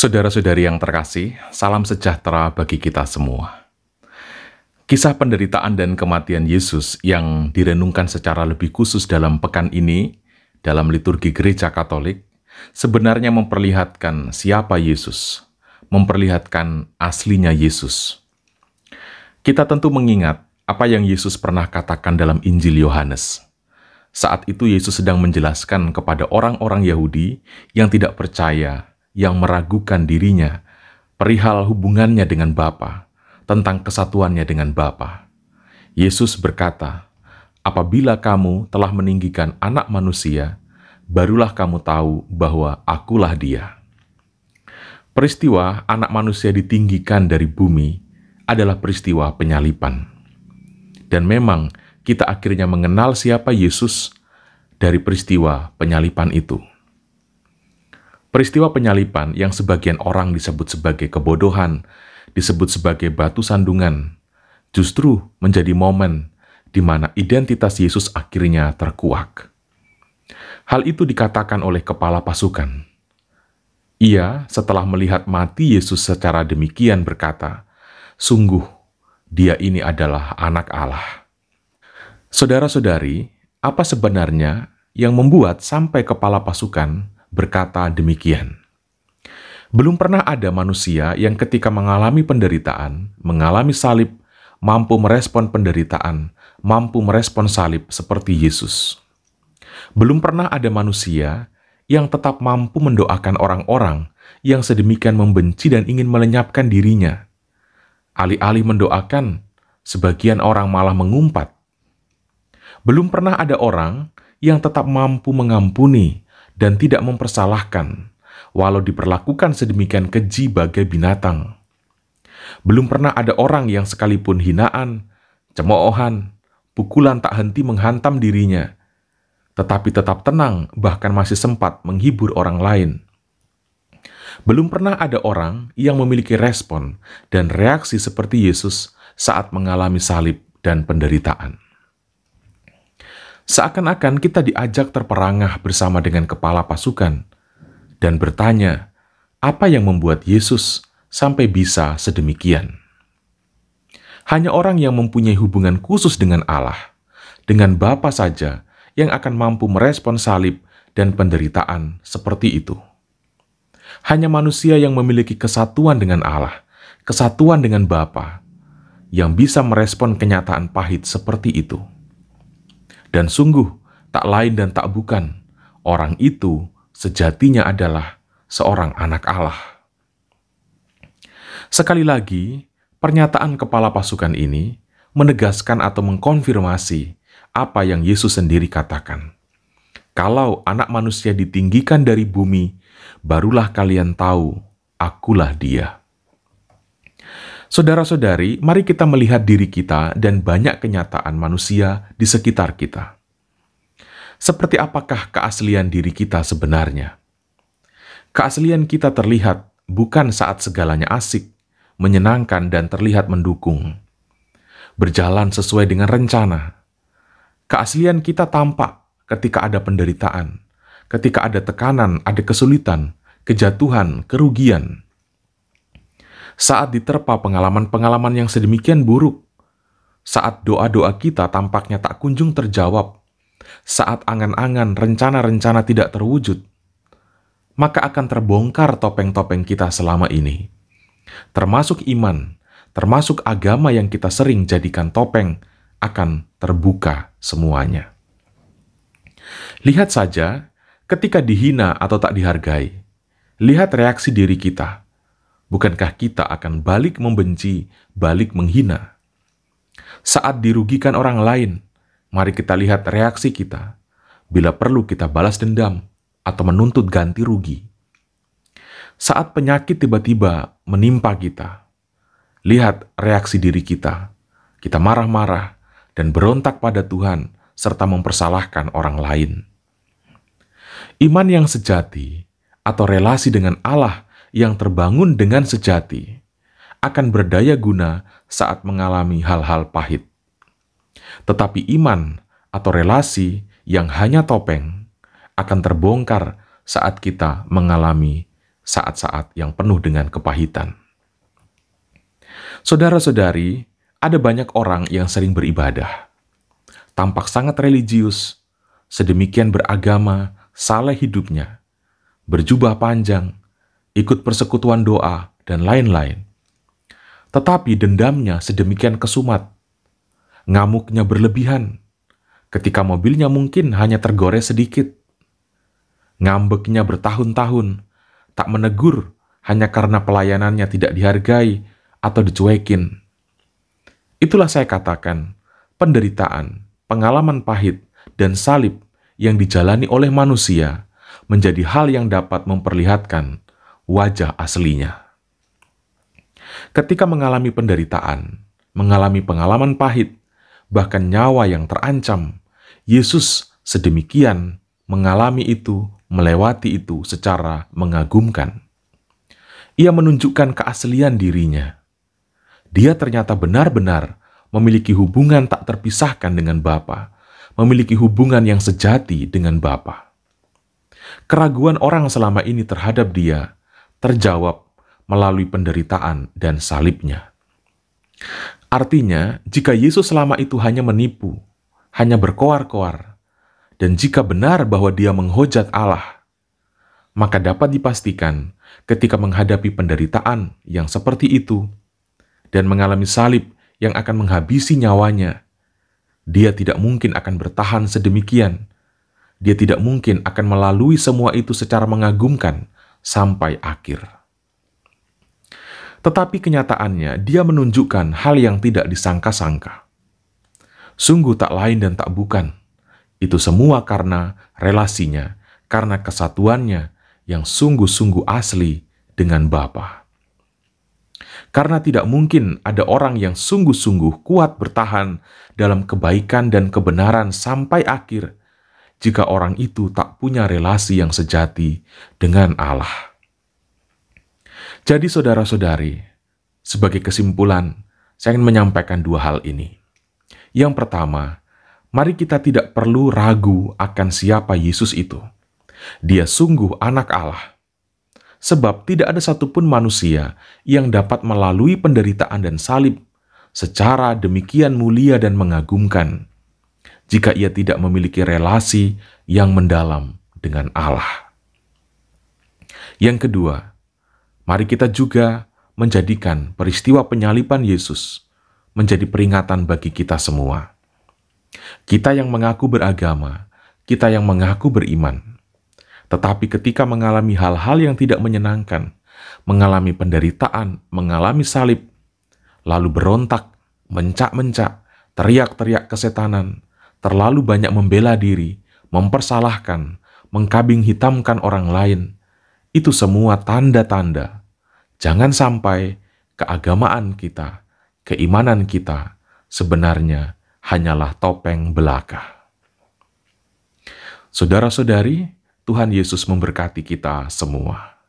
Saudara-saudari yang terkasih, salam sejahtera bagi kita semua. Kisah penderitaan dan kematian Yesus yang direnungkan secara lebih khusus dalam pekan ini dalam liturgi gereja Katolik sebenarnya memperlihatkan siapa Yesus, memperlihatkan aslinya Yesus. Kita tentu mengingat apa yang Yesus pernah katakan dalam Injil Yohanes. Saat itu Yesus sedang menjelaskan kepada orang-orang Yahudi yang tidak percaya yang meragukan dirinya perihal hubungannya dengan Bapa, tentang kesatuannya dengan Bapa. Yesus berkata, "Apabila kamu telah meninggikan Anak Manusia, barulah kamu tahu bahwa Akulah Dia." Peristiwa Anak Manusia ditinggikan dari bumi adalah peristiwa penyalipan, dan memang kita akhirnya mengenal siapa Yesus dari peristiwa penyalipan itu. Peristiwa penyalipan yang sebagian orang disebut sebagai kebodohan, disebut sebagai batu sandungan, justru menjadi momen di mana identitas Yesus akhirnya terkuak. Hal itu dikatakan oleh kepala pasukan. Ia, setelah melihat mati Yesus secara demikian, berkata, "Sungguh, dia ini adalah Anak Allah." Saudara-saudari, apa sebenarnya yang membuat sampai kepala pasukan berkata demikian. Belum pernah ada manusia yang ketika mengalami penderitaan, mengalami salib, mampu merespon penderitaan, mampu merespon salib seperti Yesus. Belum pernah ada manusia yang tetap mampu mendoakan orang-orang yang sedemikian membenci dan ingin melenyapkan dirinya. Alih-alih mendoakan, sebagian orang malah mengumpat. Belum pernah ada orang yang tetap mampu mengampuni dan tidak mempersalahkan, walau diperlakukan sedemikian keji bagai binatang. Belum pernah ada orang yang sekalipun hinaan, cemoohan, pukulan tak henti menghantam dirinya, tetapi tetap tenang bahkan masih sempat menghibur orang lain. Belum pernah ada orang yang memiliki respon dan reaksi seperti Yesus saat mengalami salib dan penderitaan. Seakan-akan kita diajak terperangah bersama dengan kepala pasukan dan bertanya, apa yang membuat Yesus sampai bisa sedemikian? Hanya orang yang mempunyai hubungan khusus dengan Allah, dengan Bapa saja, yang akan mampu merespon salib dan penderitaan seperti itu. Hanya manusia yang memiliki kesatuan dengan Allah, kesatuan dengan Bapa, yang bisa merespon kenyataan pahit seperti itu. Dan sungguh, tak lain dan tak bukan, orang itu sejatinya adalah seorang anak Allah. Sekali lagi, pernyataan kepala pasukan ini menegaskan atau mengkonfirmasi apa yang Yesus sendiri katakan. Kalau anak manusia ditinggikan dari bumi, barulah kalian tahu, akulah dia. Saudara-saudari, mari kita melihat diri kita dan banyak kenyataan manusia di sekitar kita. Seperti apakah keaslian diri kita sebenarnya? Keaslian kita terlihat bukan saat segalanya asik, menyenangkan, dan terlihat mendukung. Berjalan sesuai dengan rencana. Keaslian kita tampak ketika ada penderitaan, ketika ada tekanan, ada kesulitan, kejatuhan, kerugian saat diterpa pengalaman-pengalaman yang sedemikian buruk, saat doa-doa kita tampaknya tak kunjung terjawab, saat angan-angan rencana-rencana tidak terwujud, maka akan terbongkar topeng-topeng kita selama ini, termasuk iman, termasuk agama yang kita sering jadikan topeng, akan terbuka semuanya. Lihat saja ketika dihina atau tak dihargai, lihat reaksi diri kita bukankah kita akan balik membenci, balik menghina? Saat dirugikan orang lain, mari kita lihat reaksi kita. Bila perlu, kita balas dendam atau menuntut ganti rugi. Saat penyakit tiba-tiba menimpa kita, lihat reaksi diri kita. Kita marah-marah dan berontak pada Tuhan, serta mempersalahkan orang lain. Iman yang sejati atau relasi dengan Allah yang terbangun dengan sejati akan berdaya guna saat mengalami hal-hal pahit. Tetapi iman atau relasi yang hanya topeng akan terbongkar saat kita mengalami saat-saat yang penuh dengan kepahitan. Saudara-saudari, ada banyak orang yang sering beribadah, tampak sangat religius, sedemikian beragama, saleh hidupnya, berjubah panjang, ikut persekutuan doa, dan lain-lain. Tetapi dendamnya sedemikian kesumat, ngamuknya berlebihan, ketika mobilnya mungkin hanya tergores sedikit. Ngambeknya bertahun-tahun, tak menegur hanya karena pelayanannya tidak dihargai atau dicuekin. Itulah saya katakan, penderitaan, pengalaman pahit, dan salib yang dijalani oleh manusia menjadi hal yang dapat memperlihatkan wajah aslinya. Ketika mengalami penderitaan, mengalami pengalaman pahit, bahkan nyawa yang terancam, Yesus sedemikian mengalami itu, melewati itu secara mengagumkan. Ia menunjukkan keaslian dirinya. Dia ternyata benar-benar memiliki hubungan tak terpisahkan dengan Bapa, memiliki hubungan yang sejati dengan Bapa. Keraguan orang selama ini terhadap dia terjawab melalui penderitaan dan salibnya. Artinya, jika Yesus selama itu hanya menipu, hanya berkoar-koar, dan jika benar bahwa dia menghujat Allah, maka dapat dipastikan ketika menghadapi penderitaan yang seperti itu dan mengalami salib yang akan menghabisi nyawanya, dia tidak mungkin akan bertahan sedemikian. Dia tidak mungkin akan melalui semua itu secara mengagumkan sampai akhir. Tetapi kenyataannya, dia menunjukkan hal yang tidak disangka-sangka. Sungguh tak lain dan tak bukan. Itu semua karena relasinya, karena kesatuannya yang sungguh-sungguh asli dengan Bapa. Karena tidak mungkin ada orang yang sungguh-sungguh kuat bertahan dalam kebaikan dan kebenaran sampai akhir jika orang itu tak punya relasi yang sejati dengan Allah. Jadi, saudara-saudari, sebagai kesimpulan, saya ingin menyampaikan dua hal ini. Yang pertama, mari kita tidak perlu ragu akan siapa Yesus itu. Dia sungguh Anak Allah, sebab tidak ada satupun manusia yang dapat melalui penderitaan dan salib secara demikian mulia dan mengagumkan jika ia tidak memiliki relasi yang mendalam dengan Allah. Yang kedua, mari kita juga menjadikan peristiwa penyaliban Yesus menjadi peringatan bagi kita semua. Kita yang mengaku beragama, kita yang mengaku beriman, tetapi ketika mengalami hal-hal yang tidak menyenangkan, mengalami penderitaan, mengalami salib, lalu berontak, mencak-mencak, teriak-teriak kesetanan, terlalu banyak membela diri, mempersalahkan, mengkabing hitamkan orang lain, itu semua tanda-tanda. Jangan sampai keagamaan kita, keimanan kita, sebenarnya hanyalah topeng belaka. Saudara-saudari, Tuhan Yesus memberkati kita semua.